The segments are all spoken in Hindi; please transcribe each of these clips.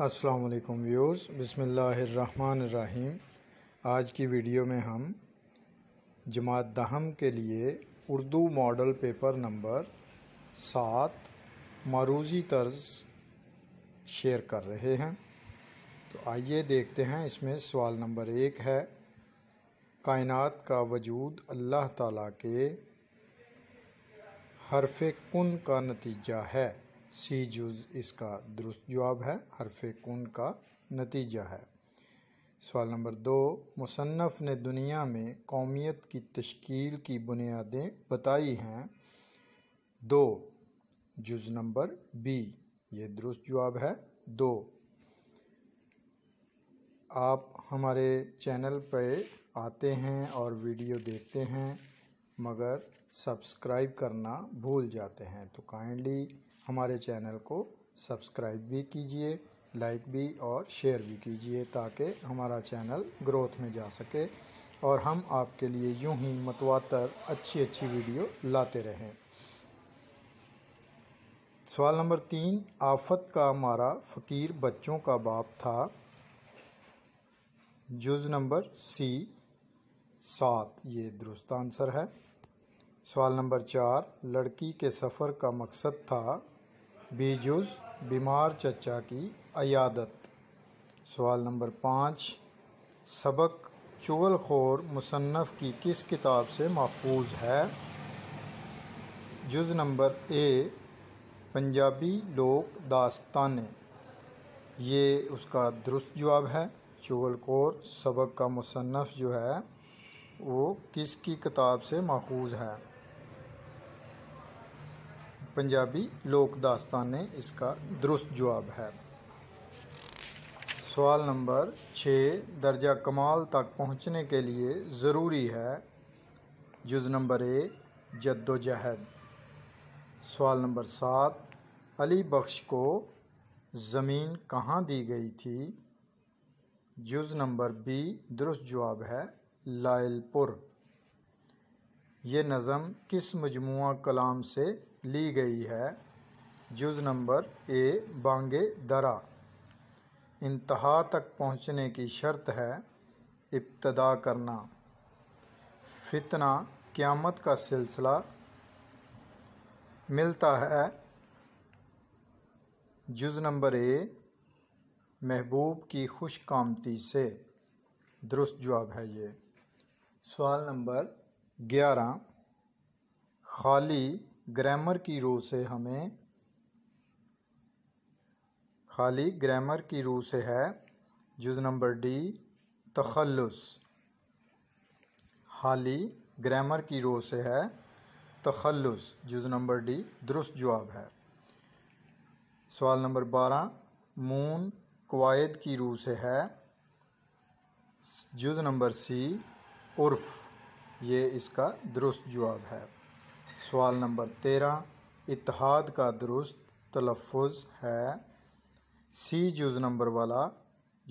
अस्सलाम वालेकुम व्यूअर्स बिसमीम आज की वीडियो में हम जमात दहम के लिए उर्दू मॉडल पेपर नंबर सात मारूजी तर्ज शेयर कर रहे हैं तो आइए देखते हैं इसमें सवाल नंबर एक है कायनात का वजूद अल्लाह ताला के हरफ कन का नतीजा है सी जूज इसका दुरुस्त जवाब है हरफ कन का नतीजा है सवाल नंबर दो मुसनफ़ ने दुनिया में कौमियत की तश्कील की बुनियादें बताई हैं दो जुज नंबर बी ये दुरुस्त जवाब है दो आप हमारे चैनल पर आते हैं और वीडियो देखते हैं मगर सब्सक्राइब करना भूल जाते हैं तो काइंडली हमारे चैनल को सब्सक्राइब भी कीजिए लाइक भी और शेयर भी कीजिए ताकि हमारा चैनल ग्रोथ में जा सके और हम आपके लिए यूं ही मतवातर अच्छी अच्छी वीडियो लाते रहें सवाल नंबर तीन आफत का हमारा फ़कीर बच्चों का बाप था जुज नंबर सी सात ये दुरुस्त आंसर है सवाल नंबर चार लड़की के सफ़र का मकसद था बीजुज बीमार चचा की अयादत सवाल नंबर पाँच सबक चुगलखोर मुसन्फ़ की किस किताब से महफूज है जुज़ नंबर ए पंजाबी लोक दास्तान ये उसका दुरुस्त जवाब है चुगलखोर सबक का मुसन्फ़ जो है वो किसकी किताब से माखूज है पंजाबी लोक दास्तान इसका दुरुस्त जवाब है सवाल नंबर छः दर्जा कमाल तक पहुँचने के लिए ज़रूरी है जुज़ नंबर ए जद्दोजहद सवाल नंबर सात अली बख्श को ज़मीन कहाँ दी गई थी जुज़ नंबर बी दुरुस्त जवाब है लायलपुर ये नज़म किस मजमू कलाम से ली गई है जुज़ नंबर ए बांगे दरा इंतहा तक पहुँचने की शर्त है इब्तदा करना फितना क़्यामत का सिलसिला मिलता है जुज़ नंबर ए महबूब की खुश कामती से दुरुस्त जवाब है ये सवाल नंबर ग्यारह खाली ग्रामर की रूह से हमें खाली ग्रामर की रूह से है जुज़ नंबर डी तखलस हाली ग्रामर की रो से है तखलस जुज़ नंबर डी दुरुस्त जवाब है सवाल नंबर बारह मून कवायद की रूह से है जुज़ नंबर सी उर्फ ये इसका दुरुस्त जवाब है सवाल नंबर तेरह इतिहाद का दुरुस्त तलफ़ है सी जूज़ नंबर वाला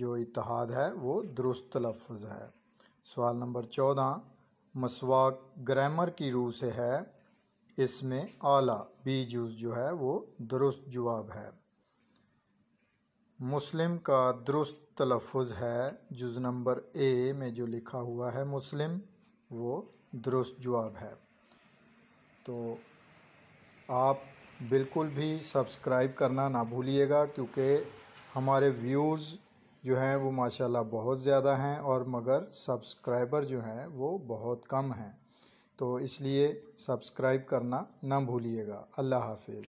जो इतिहाद है वो दुरुस्त तलफ़ है सवाल नंबर चौदह मसवाक ग्रामर की रूह से है इसमें आला बी जूज़ जो है वो दुरुस्त जवाब है मुस्लिम का दुरुस्त तलफ़ है जुज़ नंबर ए में जो लिखा हुआ है मुस्लिम वो दुरुस्त जवाब है तो आप बिल्कुल भी सब्सक्राइब करना ना भूलिएगा क्योंकि हमारे व्यूज़ जो हैं वो माशाल्लाह बहुत ज़्यादा हैं और मगर सब्सक्राइबर जो हैं वो बहुत कम हैं तो इसलिए सब्सक्राइब करना ना भूलिएगा अल्लाह हाफिज़